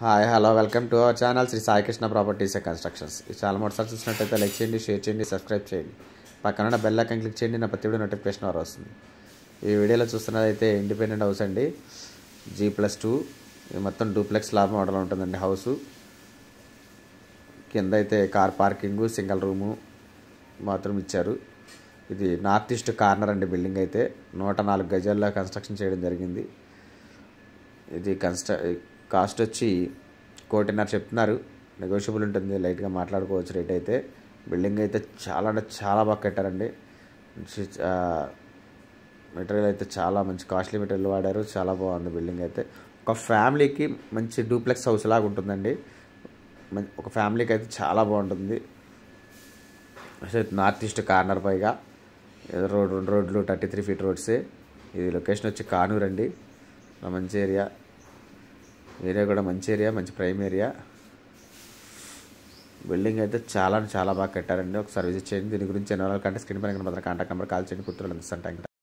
hi hello welcome to our channel Sri Saikrishna properties and constructions ఈ channel మొదటిసారి చూసినట్టయితే like చేయండి షేర్ చేయండి సబ్స్క్రైబ్ చేయండి పక్కన బెల్ ఐకన్ క్లిక్ చేయండి నా ప్రతి వీడియో నోటిఫికేషన్ వారు వస్తుంది ఈ వీడియోలో చూస్తున్నదైతే ఇండిపెండెంట్ హౌస్ అండి జీ ప్లస్ టూ ఇది మొత్తం డూప్లెక్స్ లాబ్ మోడల్ ఉంటుందండి హౌస్ కింద అయితే car parking single room bathroom ఇచ్చారు ఇది నార్త్ ఈస్ట్ కార్నర్ అండి బిల్డింగ్ అయితే నూట నాలుగు గజాల్లో కన్స్ట్రక్షన్ చేయడం జరిగింది ఇది కన్స్ట్ర కాస్ట్ వచ్చి కోటిన్నర చెప్తున్నారు నెగోషియబుల్ ఉంటుంది లైట్గా మాట్లాడుకోవచ్చు రేట్ అయితే బిల్డింగ్ అయితే చాలా అంటే చాలా బాగా కట్టారండి మెటీరియల్ అయితే చాలా మంచి కాస్ట్లీ మెటీరియల్ వాడారు చాలా బాగుంది బిల్డింగ్ అయితే ఒక ఫ్యామిలీకి మంచి డూప్లెక్స్ హౌస్ లాగా ఉంటుందండి ఒక ఫ్యామిలీకి అయితే చాలా బాగుంటుంది నార్త్ ఈస్ట్ కార్నర్ పైగా రోడ్ రెండు రోడ్లు థర్టీ త్రీ ఫీట్ రోడ్సే ఇది లొకేషన్ వచ్చి కానూర్ అండి మంచి ఏరియా ఏరియా కూడా మంచి ఏరియా మంచి ప్రైమ్ ఏరియా బిల్డింగ్ అయితే చాలా చాలా బాగా కట్టారండి ఒకసారి సర్వీస్ చేయండి దీని గురించి ఎన్నో కంటే స్క్రీన్ పైన మాత్రం కాంటాక్ట్ నెంబర్ కాల్ చేయండి పుత్రులు అందిస్తాను థ్యాంక్